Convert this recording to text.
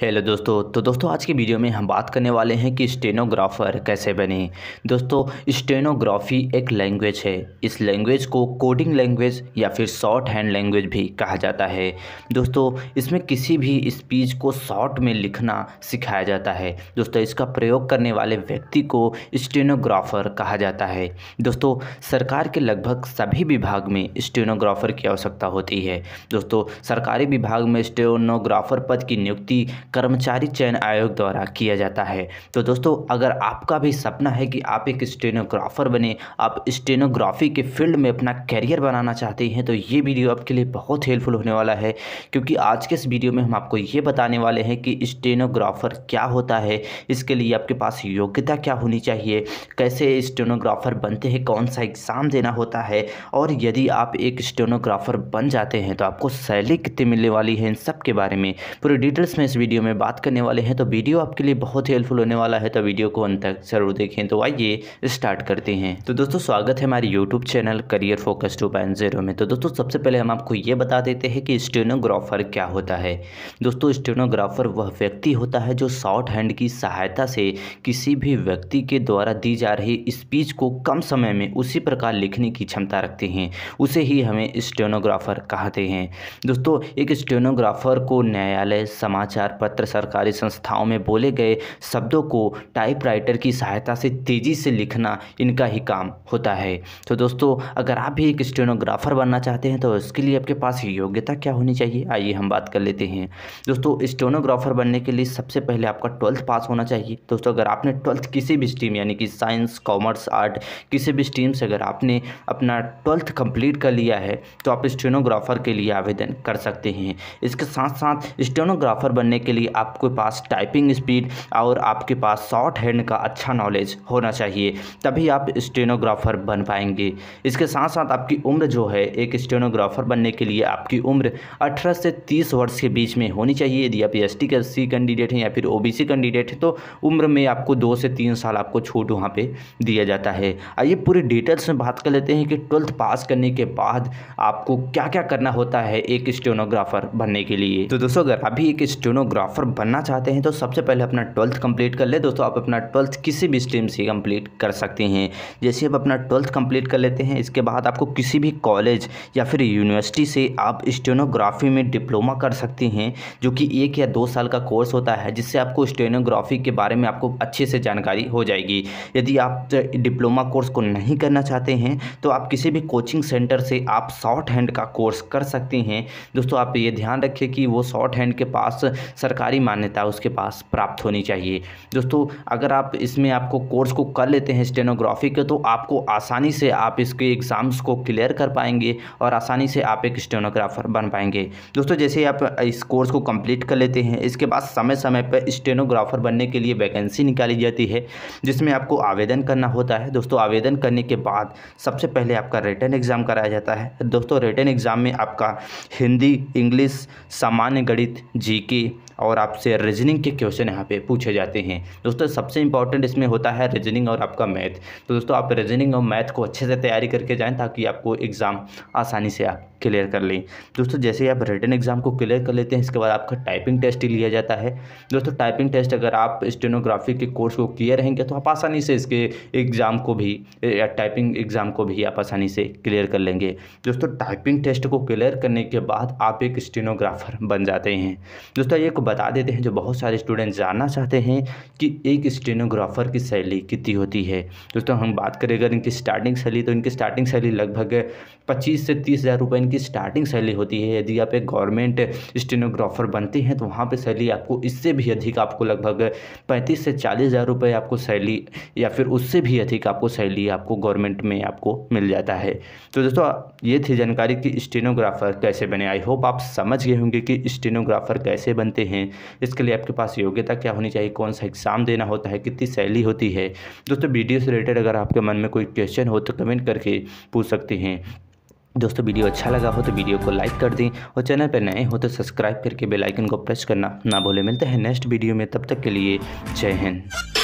hello दोस्तों तो दोस्तों आज की वीडियो में हम बात करने वाले हैं कि स्टेनोग्राफ़र कैसे बने दोस्तों स्टेनोग्राफी एक लैंग्वेज है इस लैंग्वेज को कोडिंग लैंग्वेज या फिर शॉर्ट हैंड लैंग्वेज भी कहा जाता है दोस्तों इसमें किसी भी स्पीच को शॉर्ट में लिखना सिखाया जाता है दोस्तों इसका प्रयोग करने वाले व्यक्ति को स्टेनोग्राफ़र कहा जाता है दोस्तों सरकार के लगभग सभी विभाग में स्टेनोग्राफ़र की आवश्यकता होती है दोस्तों सरकारी विभाग में स्टेनोग्राफ़र पद की नियुक्ति कर्मचारी चयन आयोग द्वारा किया जाता है तो दोस्तों अगर आपका भी सपना है कि आप एक स्टेनोग्राफर बने आप स्टेनोग्राफी के फील्ड में अपना कैरियर बनाना चाहते हैं तो ये वीडियो आपके लिए बहुत हेल्पफुल होने वाला है क्योंकि आज के इस वीडियो में हम आपको ये बताने वाले हैं कि स्टेनोग्राफर क्या होता है इसके लिए आपके पास योग्यता क्या होनी चाहिए कैसे स्टेनोग्राफर बनते हैं कौन सा एग्ज़ाम देना होता है और यदि आप एक स्टेनोग्राफर बन जाते हैं तो आपको सैलरी कितनी मिलने वाली है इन सब के बारे में पूरी डिटेल्स में इस वीडियो वीडियो में बात करने वाले हैं तो वीडियो आपके लिए बहुत ही हेल्पफुल होने वाला है तो वीडियो को अंत तक जरूर देखें तो आइए स्टार्ट करते हैं तो दोस्तों स्वागत है हमारे YouTube channel career focus two point zero में तो दोस्तों सबसे पहले हम आपको ये बता देते हैं कि स्टेनोग्राफर क्या होता है दोस्तों स्टेनोग्राफर वह व्यक्ति होता है जो शॉर्ट हैंड की सहायता से किसी भी व्यक्ति के द्वारा दी जा रही स्पीच को कम समय में उसी प्रकार लिखने की क्षमता रखते हैं उसे ही हमें स्टेनोग्राफर कहते हैं दोस्तों एक स्टेनोग्राफर को न्यायालय समाचार पत्र पत्र सरकारी संस्थाओं में बोले गए शब्दों को टाइपराइटर की सहायता से तेज़ी से लिखना इनका ही काम होता है तो दोस्तों अगर आप भी एक स्टेनोग्राफर बनना चाहते हैं तो इसके लिए आपके पास योग्यता क्या होनी चाहिए आइए हम बात कर लेते हैं दोस्तों स्टेनोग्राफर बनने के लिए सबसे पहले आपका ट्वेल्थ पास होना चाहिए दोस्तों अगर आपने ट्वेल्थ किसी भी स्ट्रीम यानी कि साइंस कॉमर्स आर्ट किसी भी स्ट्रीम से अगर आपने अपना ट्वेल्थ कंप्लीट कर लिया है तो आप स्टेनोग्राफर के लिए आवेदन कर सकते हैं इसके साथ साथ स्टेनोग्राफर बनने के लिए बेसिकली आपके पास टाइपिंग स्पीड और आपके पास शॉर्ट हैंड का अच्छा नॉलेज होना चाहिए तभी आप स्टेनोग्राफर बन पाएंगे इसके साथ साथ आपकी उम्र जो है एक स्टेनोग्राफर बनने के लिए आपकी उम्र अठारह से तीस वर्ष के बीच में होनी चाहिए यदि आप एस टी सी कैंडिडेट हैं या फिर ओ कैंडिडेट हैं तो उम्र में आपको दो से तीन साल आपको छूट वहाँ पर दिया जाता है आइए पूरे डिटेल्स में बात कर लेते हैं कि ट्वेल्थ पास करने के बाद आपको क्या क्या करना होता है एक स्टेनोग्राफर बनने के लिए तो दोस्तों अगर अभी एक स्टेनोग्राफर फोटोग्राफर बनना चाहते हैं तो सबसे पहले अपना ट्वेल्थ कंप्लीट कर ले दोस्तों आप अपना ट्वेल्थ किसी भी स्ट्रीम से कंप्लीट कर सकते हैं जैसे आप अपना ट्वेल्थ कंप्लीट कर लेते हैं इसके बाद आपको किसी भी कॉलेज या फिर यूनिवर्सिटी से आप स्टेनोग्राफी में डिप्लोमा कर सकते हैं जो कि एक या दो साल का कोर्स होता है जिससे आपको स्टेनोग्राफी के बारे में आपको अच्छे से जानकारी हो जाएगी यदि आप डिप्लोमा कोर्स को नहीं करना चाहते हैं तो आप किसी भी कोचिंग सेंटर से आप शॉर्ट हैंड का कोर्स कर सकते हैं दोस्तों आप ये ध्यान रखें कि वो शॉर्ट हैंड के पास सरकार सरकारी मान्यता उसके पास प्राप्त होनी चाहिए दोस्तों अगर आप इसमें आपको कोर्स को कर लेते हैं स्टेनोग्राफी के तो आपको आसानी से आप इसके एग्ज़ाम्स को क्लियर कर पाएंगे और आसानी से आप एक स्टेनोग्राफर बन पाएंगे दोस्तों जैसे आप इस कोर्स को कम्प्लीट कर लेते हैं इसके बाद समय समय पर स्टेनोग्राफर बनने के लिए वैकेंसी निकाली जाती है जिसमें आपको आवेदन करना होता है दोस्तों आवेदन करने के बाद सबसे पहले आपका रिटर्न एग्ज़ाम कराया जाता है दोस्तों रिटर्न एग्ज़ाम में आपका हिंदी इंग्लिश सामान्य गणित जीके और आपसे रीजनिंग के क्वेश्चन यहाँ पे पूछे जाते हैं दोस्तों सबसे इंपॉर्टेंट इसमें होता है रीजनिंग और आपका मैथ तो दोस्तों आप रीजनिंग और मैथ को अच्छे से तैयारी करके जाएँ ताकि आपको एग्ज़ाम आसानी से आप क्लियर कर लें दोस्तों जैसे ही आप रिटर्न एग्ज़ाम को क्लियर कर लेते हैं इसके बाद आपका टाइपिंग टेस्ट ही लिया जाता है दोस्तों टाइपिंग टेस्ट अगर आप स्टेनोग्राफी के कोर्स को किए रहेंगे तो आप आसानी से इसके एग्ज़ाम को भी या टाइपिंग एग्ज़ाम को भी आप आसानी से क्लियर कर लेंगे दोस्तों टाइपिंग टेस्ट को क्लियर करने के बाद आप एक स्टेनोग्राफर बन जाते हैं दोस्तों एक बता देते हैं जो बहुत सारे स्टूडेंट जानना चाहते हैं कि एक स्टेनोग्राफर की सैली कितनी होती है दोस्तों हम बात करें अगर इनकी स्टार्टिंग सैली तो इनकी स्टार्टिंग सैली लगभग पच्चीस से तीस हज़ार रुपये इनकी स्टार्टिंग सैली होती है यदि आप एक गवर्नमेंट स्टेनोग्राफर बनते हैं तो वहाँ पर सैली आपको इससे भी अधिक आपको लगभग पैंतीस से चालीस हज़ार रुपये आपको सैली या फिर उससे भी अधिक आपको सैली आपको गवर्नमेंट में आपको मिल जाता है तो दोस्तों ये थी जानकारी कि स्टेनोग्राफर कैसे बने आई होप आप समझ गए होंगे कि स्टेनोग्राफर कैसे बनते हैं हैं इसके लिए आपके पास योग्यता क्या होनी चाहिए कौन सा एग्ज़ाम देना होता है कितनी सैली होती है दोस्तों वीडियो से रिलेटेड अगर आपके मन में कोई क्वेश्चन हो तो कमेंट करके पूछ सकते हैं दोस्तों वीडियो अच्छा लगा हो तो वीडियो को लाइक कर दें और चैनल पर नए हो तो सब्सक्राइब करके बेल आइकन को प्रेस करना ना भूलें मिलते हैं नेक्स्ट वीडियो में तब तक के लिए जय हिंद